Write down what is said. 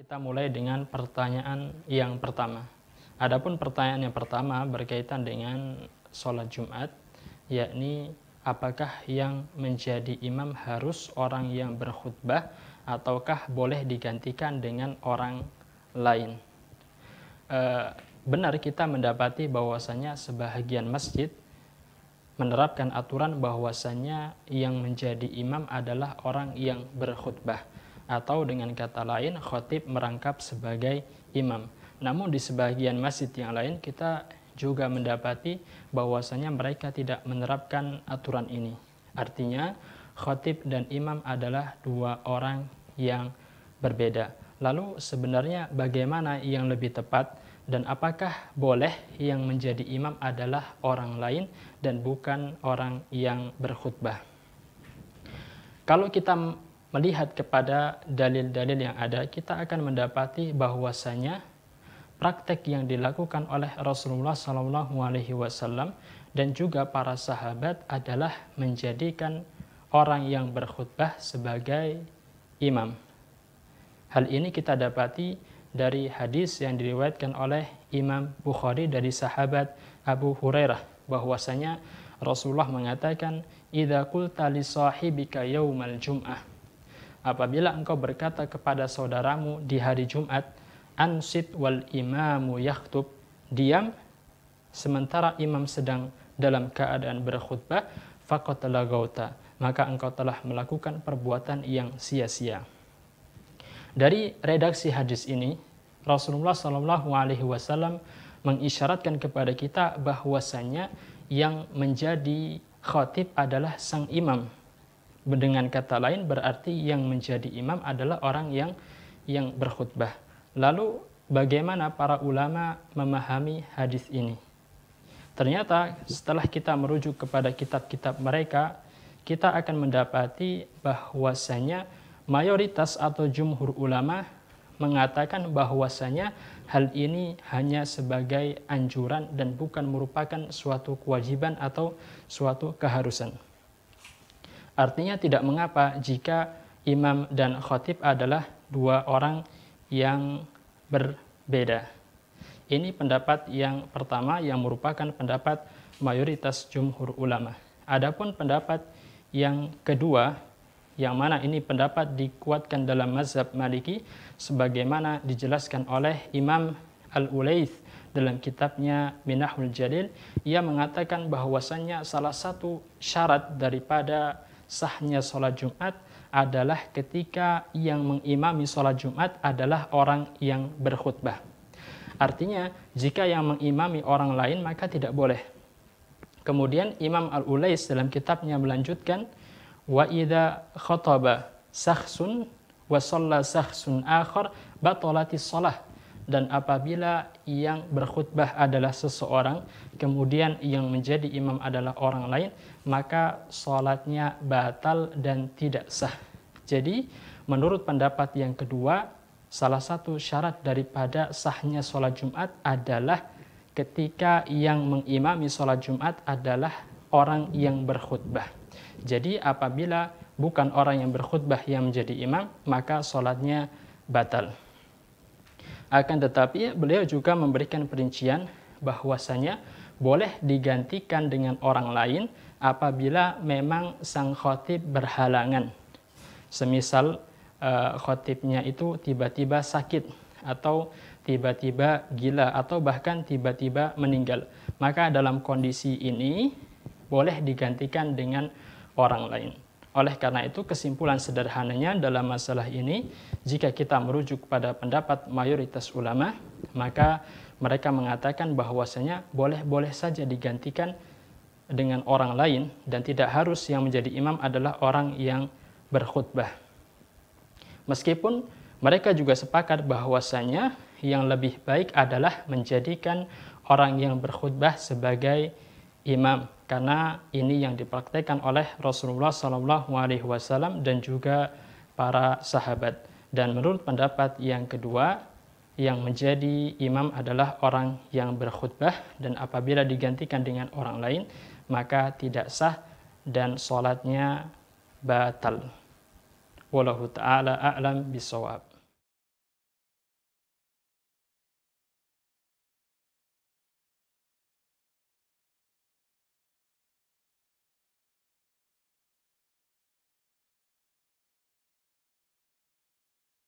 Kita mulai dengan pertanyaan yang pertama. Adapun pertanyaan yang pertama berkaitan dengan sholat Jumat, yakni apakah yang menjadi imam harus orang yang berkhutbah ataukah boleh digantikan dengan orang lain? E, benar kita mendapati bahwasanya sebahagian masjid menerapkan aturan bahwasanya yang menjadi imam adalah orang yang berkhutbah atau dengan kata lain khotib merangkap sebagai imam. Namun di sebagian masjid yang lain kita juga mendapati bahwasanya mereka tidak menerapkan aturan ini. Artinya khotib dan imam adalah dua orang yang berbeda. Lalu sebenarnya bagaimana yang lebih tepat dan apakah boleh yang menjadi imam adalah orang lain dan bukan orang yang berkhutbah? Kalau kita melihat kepada dalil-dalil yang ada, kita akan mendapati bahwasanya praktek yang dilakukan oleh Rasulullah Shallallahu Alaihi Wasallam dan juga para sahabat adalah menjadikan orang yang berkhutbah sebagai imam. Hal ini kita dapati dari hadis yang diriwayatkan oleh Imam Bukhari dari sahabat Abu Hurairah bahwasanya Rasulullah mengatakan idza qulta li sahibika yaumal jum'ah apabila engkau berkata kepada saudaramu di hari Jumat, ansit wal imamu Yakub, diam sementara imam sedang dalam keadaan berkhutbah, faqatala gauta, maka engkau telah melakukan perbuatan yang sia-sia. Dari redaksi hadis ini, Rasulullah Shallallahu Alaihi Wasallam mengisyaratkan kepada kita bahwasanya yang menjadi khatib adalah sang imam dengan kata lain berarti yang menjadi imam adalah orang yang yang berkhutbah. Lalu bagaimana para ulama memahami hadis ini? Ternyata setelah kita merujuk kepada kitab-kitab mereka, kita akan mendapati bahwasanya mayoritas atau jumhur ulama mengatakan bahwasanya hal ini hanya sebagai anjuran dan bukan merupakan suatu kewajiban atau suatu keharusan. Artinya tidak mengapa jika imam dan khotib adalah dua orang yang berbeda. Ini pendapat yang pertama yang merupakan pendapat mayoritas jumhur ulama. Adapun pendapat yang kedua yang mana ini pendapat dikuatkan dalam mazhab Maliki sebagaimana dijelaskan oleh Imam Al-Ulaith dalam kitabnya Minahul Jalil ia mengatakan bahwasannya salah satu syarat daripada sahnya sholat Jumat adalah ketika yang mengimami sholat Jumat adalah orang yang berkhutbah. Artinya, jika yang mengimami orang lain maka tidak boleh. Kemudian Imam Al-Ulais dalam kitabnya melanjutkan, wa idza khataba sakhsun wa shalla sakhsun akhar dan apabila yang berkhutbah adalah seseorang kemudian yang menjadi imam adalah orang lain maka sholatnya batal dan tidak sah jadi menurut pendapat yang kedua salah satu syarat daripada sahnya sholat jumat adalah ketika yang mengimami sholat jumat adalah orang yang berkhutbah jadi apabila bukan orang yang berkhutbah yang menjadi imam maka sholatnya batal akan tetapi beliau juga memberikan perincian bahwasanya boleh digantikan dengan orang lain apabila memang sang khotib berhalangan. Semisal eh, khotibnya itu tiba-tiba sakit atau tiba-tiba gila atau bahkan tiba-tiba meninggal. Maka dalam kondisi ini boleh digantikan dengan orang lain. Oleh karena itu, kesimpulan sederhananya dalam masalah ini, jika kita merujuk pada pendapat mayoritas ulama, maka mereka mengatakan bahwasanya boleh-boleh saja digantikan dengan orang lain dan tidak harus yang menjadi imam adalah orang yang berkhutbah. Meskipun mereka juga sepakat bahwasanya yang lebih baik adalah menjadikan orang yang berkhutbah sebagai imam imam karena ini yang dipraktekkan oleh Rasulullah Shallallahu Alaihi Wasallam dan juga para sahabat. Dan menurut pendapat yang kedua, yang menjadi imam adalah orang yang berkhutbah dan apabila digantikan dengan orang lain, maka tidak sah dan sholatnya batal. Wallahu ta'ala a'lam bisawab.